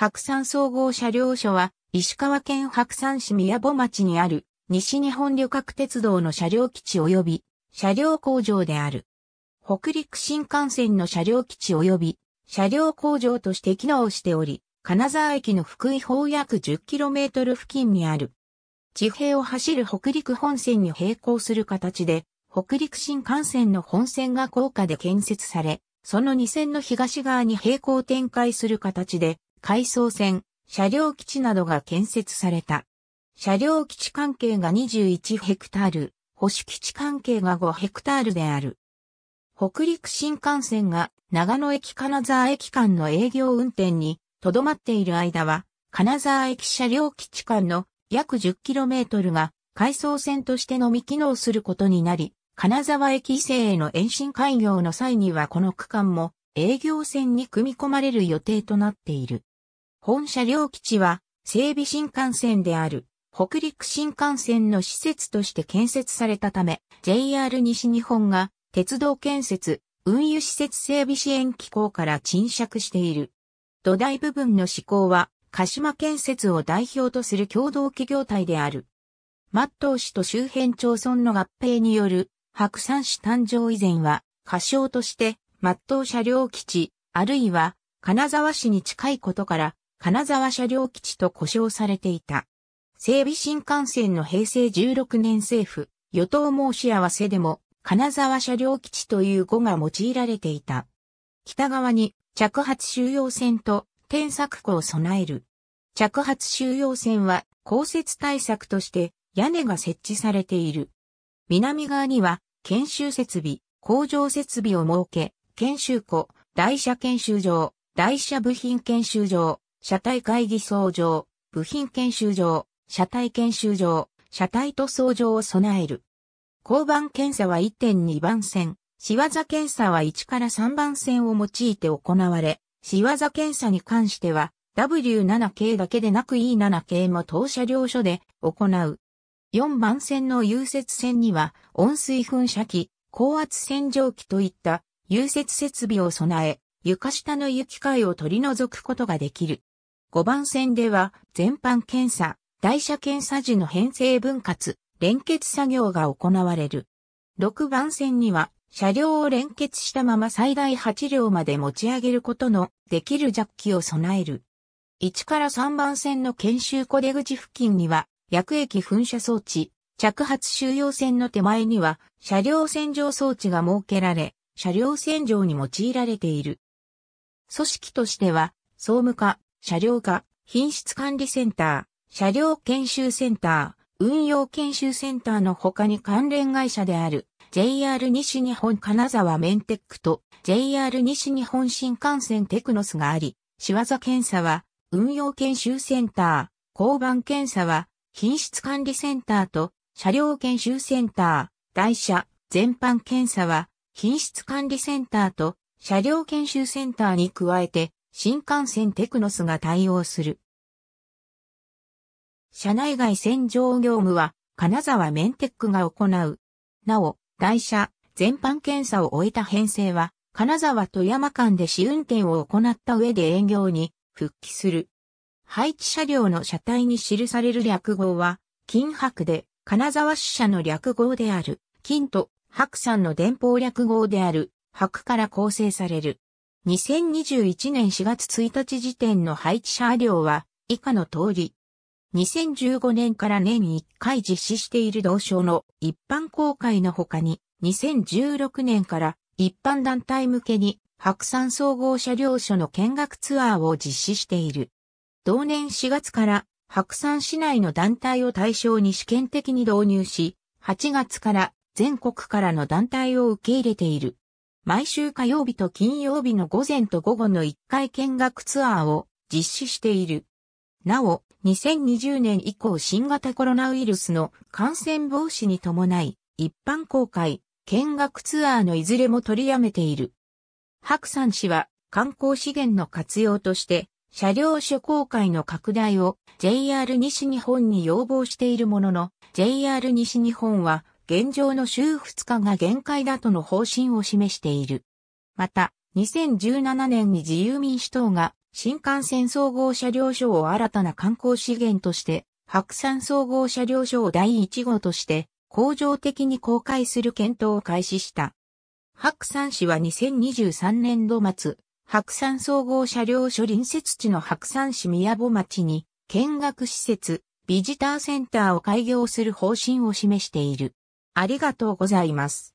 白山総合車両所は、石川県白山市宮保町にある、西日本旅客鉄道の車両基地及び、車両工場である。北陸新幹線の車両基地及び、車両工場として機能しており、金沢駅の福井方約 10km 付近にある。地平を走る北陸本線に並行する形で、北陸新幹線の本線が高架で建設され、その2線の東側に並行展開する形で、海藻船、車両基地などが建設された。車両基地関係が21ヘクタール、保守基地関係が5ヘクタールである。北陸新幹線が長野駅金沢駅間の営業運転にとどまっている間は、金沢駅車両基地間の約 10km が海藻線としてのみ機能することになり、金沢駅伊勢への延伸開業の際にはこの区間も営業線に組み込まれる予定となっている。本車両基地は、整備新幹線である、北陸新幹線の施設として建設されたため、JR 西日本が、鉄道建設、運輸施設整備支援機構から沈借している。土台部分の施行は、鹿島建設を代表とする共同企業体である。ット市と周辺町村の合併による白山市誕生以前は、仮称として、ット車両基地、あるいは金沢市に近いことから、金沢車両基地と呼称されていた。整備新幹線の平成16年政府、与党申し合わせでも、金沢車両基地という語が用いられていた。北側に着発収容船と転作庫を備える。着発収容船は降雪対策として屋根が設置されている。南側には研修設備、工場設備を設け、研修庫、台車研修場、台車部品研修場、車体会議操場、部品研修場、車体研修場、車体塗装場を備える。交番検査は1.2番線、仕業検査は1から3番線を用いて行われ、仕業検査に関しては W7 系だけでなく E7 系も当車両所で行う。4番線の融雪線には温水噴射機、高圧洗浄機といった融雪設備を備え、床下の雪解を取り除くことができる。5番線では全般検査、台車検査時の編成分割、連結作業が行われる。6番線には車両を連結したまま最大8両まで持ち上げることのできるジャッキを備える。1から3番線の研修小出口付近には薬液噴射装置、着発収容線の手前には車両洗浄装置が設けられ、車両洗浄に用いられている。組織としては、総務課、車両が品質管理センター、車両研修センター、運用研修センターの他に関連会社である JR 西日本金沢メンテックと JR 西日本新幹線テクノスがあり、仕業検査は運用研修センター、交番検査は品質管理センターと車両研修センター、台車、全般検査は品質管理センターと車両研修センターに加えて新幹線テクノスが対応する。車内外洗浄業務は金沢メンテックが行う。なお、台車全般検査を終えた編成は金沢富山間で試運転を行った上で営業に復帰する。配置車両の車体に記される略号は、金白で金沢支社の略号である、金と白山の電報略号である、白から構成される。2021年4月1日時点の配置車両は以下の通り。2015年から年1回実施している同省の一般公開の他に、2016年から一般団体向けに白山総合車両所の見学ツアーを実施している。同年4月から白山市内の団体を対象に試験的に導入し、8月から全国からの団体を受け入れている。毎週火曜日と金曜日の午前と午後の1回見学ツアーを実施している。なお、2020年以降新型コロナウイルスの感染防止に伴い、一般公開、見学ツアーのいずれも取りやめている。白山氏は観光資源の活用として、車両所公開の拡大を JR 西日本に要望しているものの、JR 西日本は現状の週2日が限界だとの方針を示している。また、2017年に自由民主党が新幹線総合車両所を新たな観光資源として、白山総合車両所を第1号として、工場的に公開する検討を開始した。白山市は2023年度末、白山総合車両所隣接地の白山市宮保町に見学施設、ビジターセンターを開業する方針を示している。ありがとうございます。